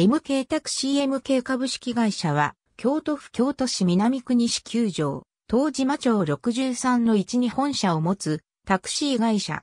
MK タクシー MK 株式会社は、京都府京都市南区西9条、東島町63の1に本社を持つタクシー会社。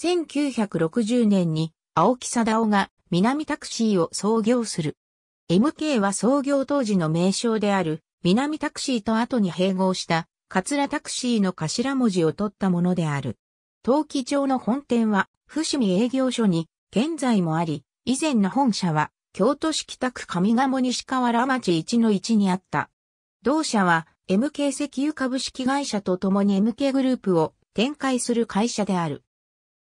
1960年に青木貞夫が南タクシーを創業する。MK は創業当時の名称である南タクシーと後に併合した桂タクシーの頭文字を取ったものである。陶器町の本店は伏見営業所に現在もあり、以前の本社は京都市北区上賀茂西河原町一の一にあった。同社は MK 石油株式会社と共に MK グループを展開する会社である。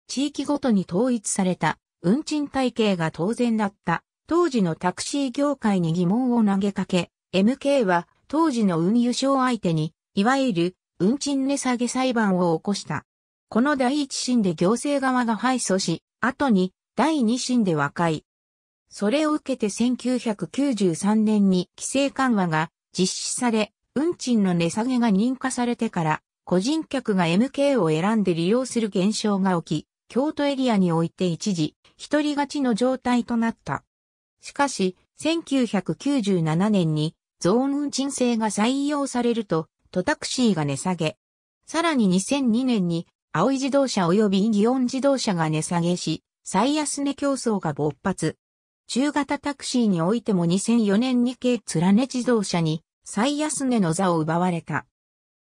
地域ごとに統一された運賃体系が当然だった当時のタクシー業界に疑問を投げかけ、MK は当時の運輸省相手に、いわゆる運賃値下げ裁判を起こした。この第一審で行政側が敗訴し、後に第二審で和解、それを受けて1993年に規制緩和が実施され、運賃の値下げが認可されてから、個人客が MK を選んで利用する現象が起き、京都エリアにおいて一時、一人勝ちの状態となった。しかし、1997年にゾーン運賃制が採用されると、トタクシーが値下げ。さらに2002年に、青い自動車及びイギオン自動車が値下げし、最安値競争が勃発。中型タクシーにおいても2004年に軽貫ね自動車に最安値の座を奪われた。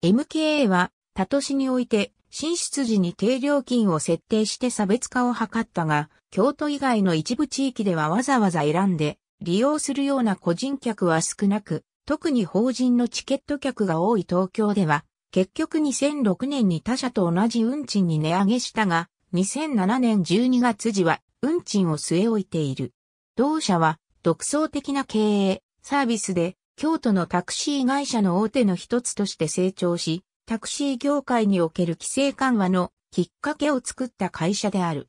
MKA は、他都市において、進出時に低料金を設定して差別化を図ったが、京都以外の一部地域ではわざわざ選んで、利用するような個人客は少なく、特に法人のチケット客が多い東京では、結局2006年に他社と同じ運賃に値上げしたが、2007年12月時は運賃を据え置いている。同社は独創的な経営、サービスで京都のタクシー会社の大手の一つとして成長し、タクシー業界における規制緩和のきっかけを作った会社である。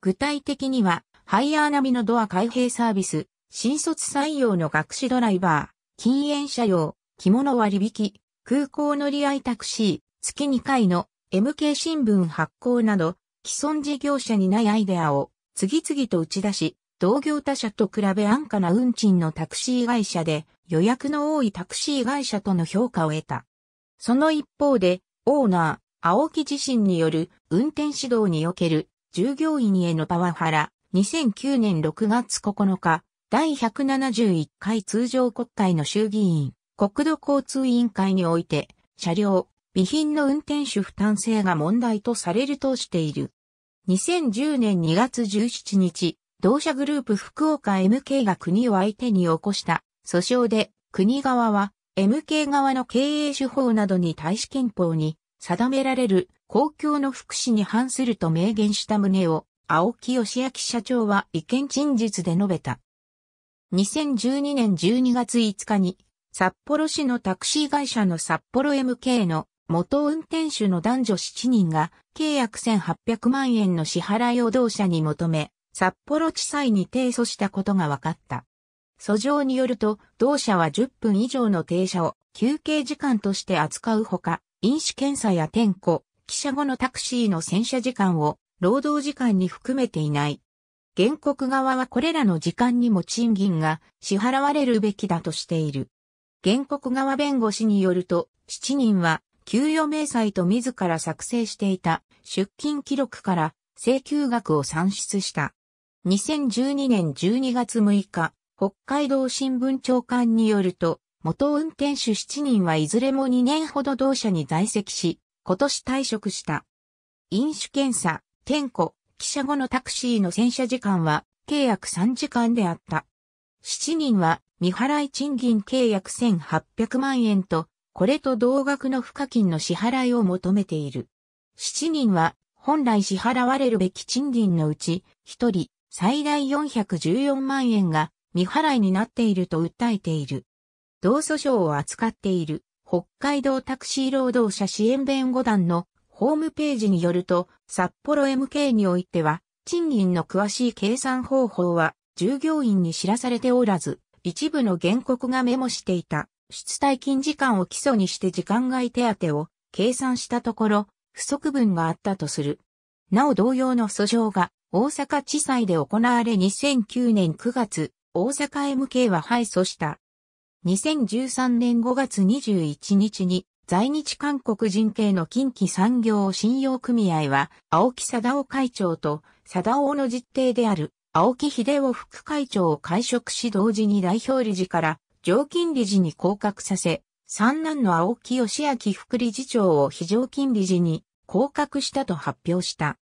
具体的には、ハイヤー並みのドア開閉サービス、新卒採用の学士ドライバー、禁煙車用、着物割引、空港乗り合いタクシー、月2回の MK 新聞発行など、既存事業者にないアイデアを次々と打ち出し、同業他社と比べ安価な運賃のタクシー会社で予約の多いタクシー会社との評価を得た。その一方で、オーナー、青木自身による運転指導における従業員へのパワハラ、2009年6月9日、第171回通常国会の衆議院、国土交通委員会において、車両、備品の運転手負担性が問題とされるとしている。2010年2月17日、同社グループ福岡 MK が国を相手に起こした訴訟で国側は MK 側の経営手法などに対し憲法に定められる公共の福祉に反すると明言した旨を青木義明社長は意見陳述で述べた。2012年12月5日に札幌市のタクシー会社の札幌 MK の元運転手の男女7人が契約1800万円の支払いを同社に求め、札幌地裁に提訴したことが分かった。訴状によると、同社は10分以上の停車を休憩時間として扱うほか、飲酒検査や点呼、記者後のタクシーの洗車時間を労働時間に含めていない。原告側はこれらの時間にも賃金が支払われるべきだとしている。原告側弁護士によると、7人は給与明細と自ら作成していた出勤記録から請求額を算出した。2012年12月6日、北海道新聞長官によると、元運転手7人はいずれも2年ほど同社に在籍し、今年退職した。飲酒検査、点呼、記者後のタクシーの洗車時間は、契約3時間であった。7人は、未払い賃金契約1800万円と、これと同額の付加金の支払いを求めている。7人は、本来支払われるべき賃金のうち、1人、最大414万円が未払いになっていると訴えている。同訴訟を扱っている北海道タクシー労働者支援弁護団のホームページによると、札幌 MK においては、賃金の詳しい計算方法は従業員に知らされておらず、一部の原告がメモしていた出退勤時間を基礎にして時間外手当を計算したところ、不足分があったとする。なお同様の訴訟が大阪地裁で行われ2009年9月、大阪 MK は敗訴した。2013年5月21日に在日韓国人系の近畿産業信用組合は青木貞夫会長と貞夫の実定である青木秀夫副会長を会食し同時に代表理事から常勤理事に降格させ、三男の青木義明副理事長を非常勤理事に降格したと発表した。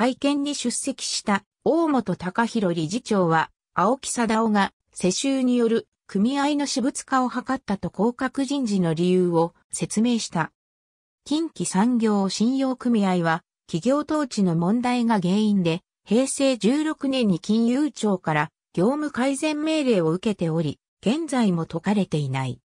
会見に出席した大本隆弘理事長は、青木貞夫が世襲による組合の私物化を図ったと降格人事の理由を説明した。近畿産業信用組合は企業統治の問題が原因で平成16年に金融庁から業務改善命令を受けており、現在も解かれていない。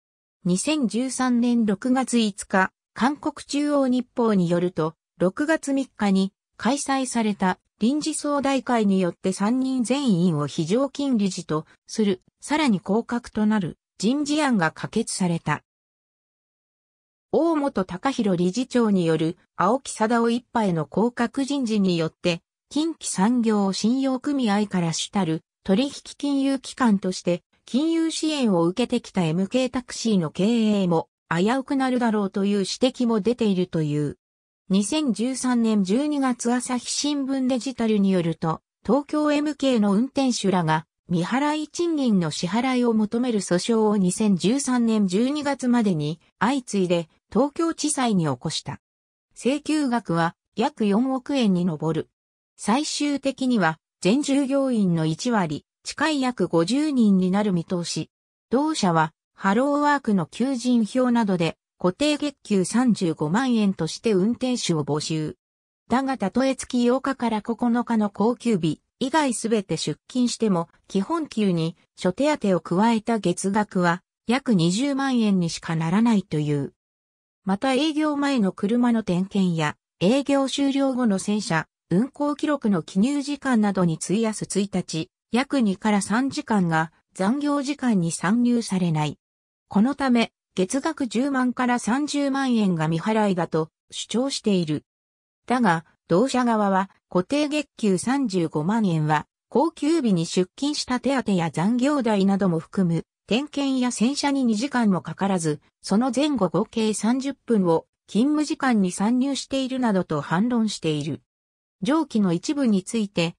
2013年6月5日、韓国中央日報によると、6月3日に開催された臨時総大会によって3人全員を非常勤理事とする、さらに降格となる人事案が可決された。大本隆弘理事長による青木貞夫一派への降格人事によって、近畿産業信用組合から主たる取引金融機関として金融支援を受けてきた MK タクシーの経営も危うくなるだろうという指摘も出ているという。2013年12月朝日新聞デジタルによると、東京 MK の運転手らが、未払い賃金の支払いを求める訴訟を2013年12月までに相次いで東京地裁に起こした。請求額は約4億円に上る。最終的には全従業員の1割、近い約50人になる見通し。同社はハローワークの求人票などで固定月給35万円として運転手を募集。だがたとえ月8日から9日の高級日以外すべて出勤しても基本給に諸手当を加えた月額は約20万円にしかならないという。また営業前の車の点検や営業終了後の洗車、運行記録の記入時間などに費やす1日、約2から3時間が残業時間に参入されない。このため月額10万から30万円が未払いだと主張している。だが、同社側は固定月給35万円は、高級日に出勤した手当や残業代なども含む、点検や洗車に2時間もかからず、その前後合計30分を勤務時間に参入しているなどと反論している。上記の一部について、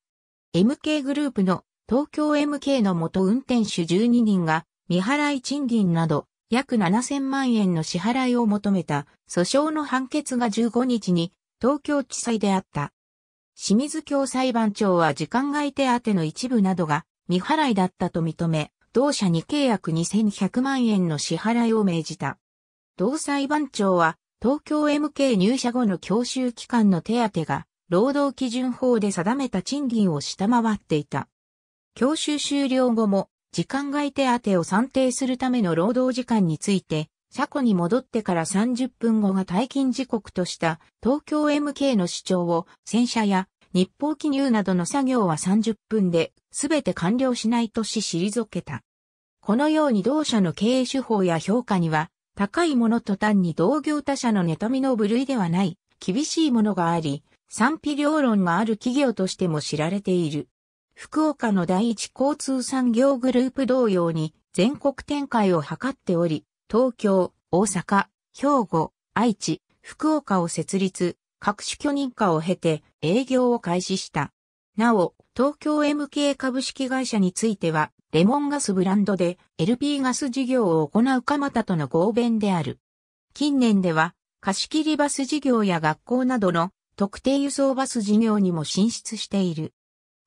MK グループの東京 MK の元運転手12人が未払い賃金など約7000万円の支払いを求めた訴訟の判決が15日に東京地裁であった。清水京裁判長は時間外手当の一部などが未払いだったと認め、同社に契約2100万円の支払いを命じた。同裁判長は、東京 MK 入社後の教習期間の手当が、労働基準法で定めた賃金を下回っていた。教習終了後も、時間外手当を算定するための労働時間について、車庫に戻ってから30分後が退勤時刻とした東京 MK の主張を洗車や日報記入などの作業は30分で全て完了しないとし退けた。このように同社の経営手法や評価には高いものと単に同業他社の妬みの部類ではない厳しいものがあり賛否両論がある企業としても知られている。福岡の第一交通産業グループ同様に全国展開を図っており、東京、大阪、兵庫、愛知、福岡を設立、各種許認可を経て営業を開始した。なお、東京 MK 株式会社については、レモンガスブランドで LP ガス事業を行う蒲田との合弁である。近年では、貸切バス事業や学校などの特定輸送バス事業にも進出している。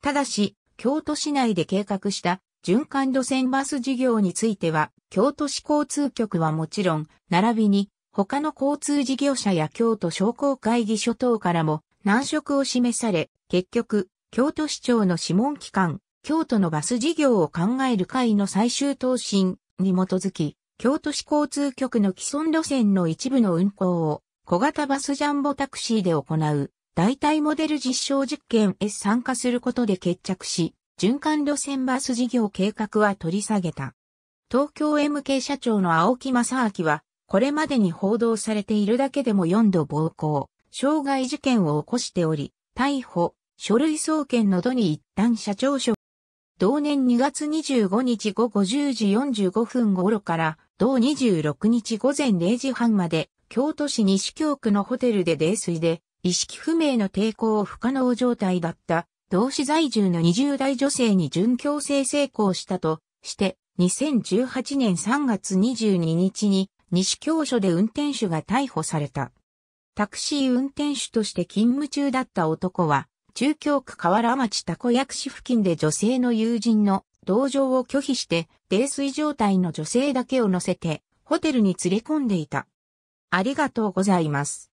ただし、京都市内で計画した循環路線バス事業については、京都市交通局はもちろん、並びに他の交通事業者や京都商工会議所等からも難色を示され、結局、京都市長の諮問機関、京都のバス事業を考える会の最終答申に基づき、京都市交通局の既存路線の一部の運行を小型バスジャンボタクシーで行う代替モデル実証実験へ参加することで決着し、循環路線バス事業計画は取り下げた。東京 MK 社長の青木正明は、これまでに報道されているだけでも4度暴行、傷害事件を起こしており、逮捕、書類送検の度に一旦社長職。同年2月25日午後10時45分頃から、同26日午前0時半まで、京都市西京区のホテルで泥酔で、意識不明の抵抗不可能状態だった同市在住の20代女性に準強制成功したとして、2018年3月22日に西京署で運転手が逮捕された。タクシー運転手として勤務中だった男は、中京区河原町たこ薬師付近で女性の友人の同情を拒否して、泥酔状態の女性だけを乗せて、ホテルに連れ込んでいた。ありがとうございます。